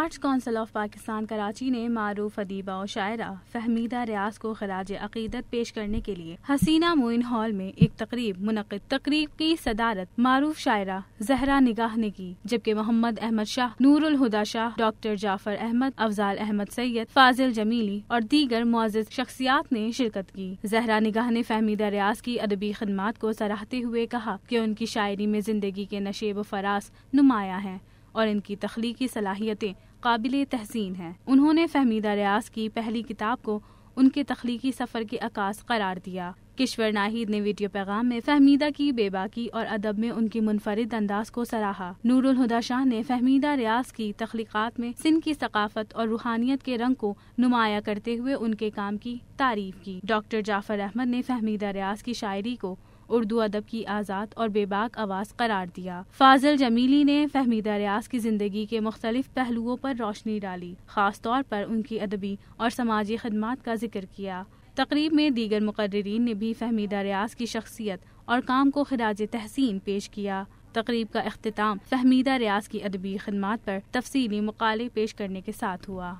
arts council of Pakistan Karachi ने मारूफ अदीबा और शायरा फहमीदा रियाज को खराज अकीदत पेश करने के लिए हसीना मोइन हॉल में एक तकरीब मुनद तकरीब की सदारत मारूफ शायरा जहरा निगाह ने की जबकि मोहम्मद अहमद शाह नूरुल हुदा शाह डॉक्टर जाफर अहमद अफजाल अहमद सैयद फाजिल जमीली और दीगर मुआज शख्सियात ने शिरकत की जहरा निगाह ने फहमीदा रियाज की अदबी खदमात को सराहते हुए कहा की उनकी शायरी में जिंदगी के नशेब फराज नुमाया है और इनकी तख्लीकी सलाहियतें काबिल तहसीन हैं उन्होंने फहमीदा रियाज की पहली किताब को उनके तख्लीकी सफ़र के अकास करार दिया किश्वर नाहिद ने वीडियो पैगाम में फहमीदा की बेबाकी और अदब में उनकी मुनफरद अंदाज को सराहा नूरुल हुदा शाह ने फहमीदा रियाज की तख्लीक़ात में सिंध की सकाफत और रूहानियत के रंग को नुमाया करते हुए उनके काम की तारीफ की डॉक्टर जाफर अहमद ने फहमीदा रियाज की शायरी को उर्दू अदब की आज़ाद और बेबाक आवाज़ करार दिया फाजल जमीली ने फहमीदा रियाज की ज़िंदगी के मुख्तलिफ पहलुओं पर रोशनी डाली ख़ास तौर पर उनकी अदबी और समाजी खदमात का जिक्र किया तकरीब में दीगर मुकर्रीन ने भी फहमीदा रियाज की शख्सियत और काम को खराज तहसीन पेश किया तकरीब का अख्ताम फहमीदा रियाज की अदबी खदमात पर तफसीली मकाले पेश करने के साथ हुआ